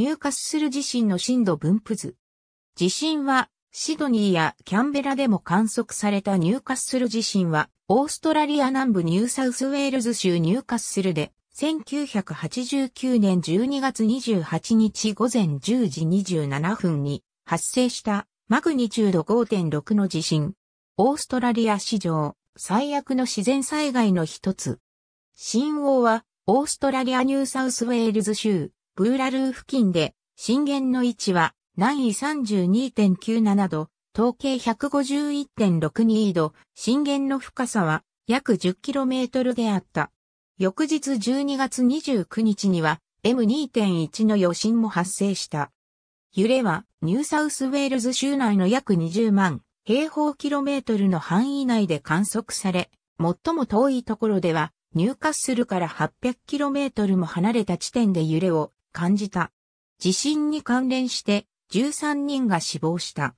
入荷する地震の震度分布図。地震は、シドニーやキャンベラでも観測されたニューカッスル地震は、オーストラリア南部ニューサウスウェールズ州ニューカッスルで、1989年12月28日午前10時27分に発生したマグニチュード5.6の地震。オーストラリア史上最悪の自然災害の一つ。震央はオーストラリアニューサウスウェールズ州ブーラルー付近で、震源の位置は南緯32.97度、統計151.62度、震源の深さは約 10km であった。翌日12月29日には M2.1 の余震も発生した。揺れはニューサウスウェールズ州内の約20万平方キロメートルの範囲内で観測され、最も遠いところではニューカッスルから800キロメートルも離れた地点で揺れを感じた。地震に関連して13人が死亡した。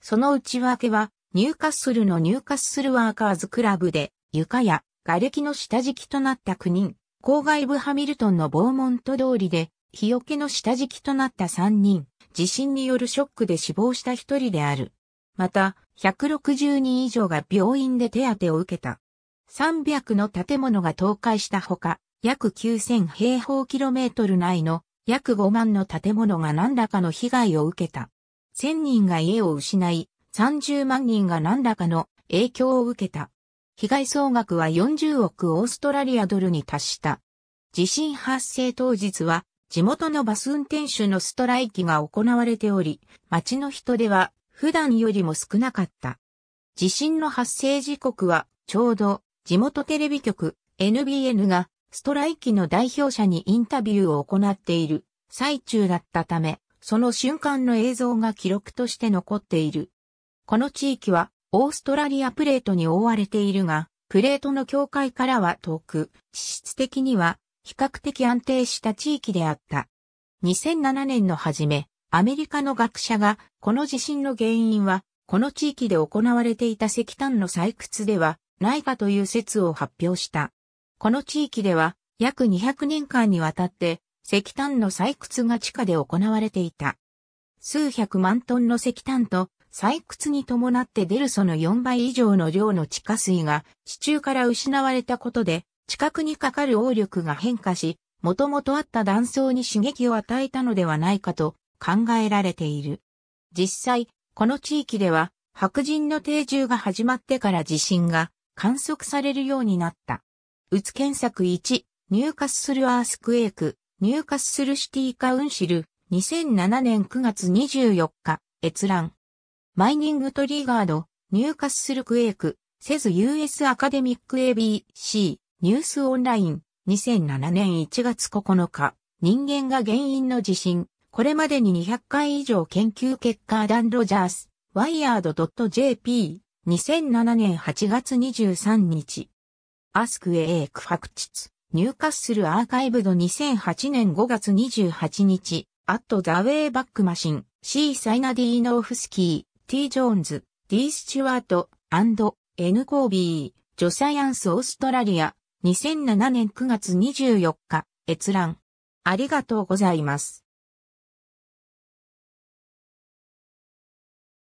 その内訳は、ニューカッスルのニューカッスルワーカーズクラブで、床や瓦礫の下敷きとなった9人、郊外部ハミルトンのボーモント通りで、日よけの下敷きとなった3人、地震によるショックで死亡した1人である。また、160人以上が病院で手当てを受けた。300の建物が倒壊したほか、約9000平方キロメートル内の約5万の建物が何らかの被害を受けた。1000人が家を失い、30万人が何らかの影響を受けた。被害総額は40億オーストラリアドルに達した。地震発生当日は地元のバス運転手のストライキが行われており、街の人では普段よりも少なかった。地震の発生時刻はちょうど地元テレビ局 NBN がストライキの代表者にインタビューを行っている最中だったため、その瞬間の映像が記録として残っている。この地域はオーストラリアプレートに覆われているが、プレートの境界からは遠く、地質的には比較的安定した地域であった。2007年の初め、アメリカの学者が、この地震の原因は、この地域で行われていた石炭の採掘ではないかという説を発表した。この地域では約200年間にわたって石炭の採掘が地下で行われていた。数百万トンの石炭と採掘に伴って出るその4倍以上の量の地下水が地中から失われたことで地殻にかかる応力が変化し、もともとあった断層に刺激を与えたのではないかと考えられている。実際、この地域では白人の定住が始まってから地震が観測されるようになった。うつ検索1、ニューカッスルアースクエイク、ニューカッスルシティカウンシル、2007年9月24日、閲覧。マイニングトリガード、ニューカッスルクエイク、セズ US アカデミック ABC、ニュースオンライン、2007年1月9日、人間が原因の地震、これまでに200回以上研究結果ダン・ロジャース、ワイヤード .jp、2007年8月23日。アスクエークファクチツ、ニューカッスルアーカイブド2008年5月28日、アットザウェイバックマシン、C サイナディーノーフスキー、T ジョーンズ、D スチュワート、エヌ・コービー、ジョサイアンスオーストラリア、2007年9月24日、閲覧。ありがとうございます。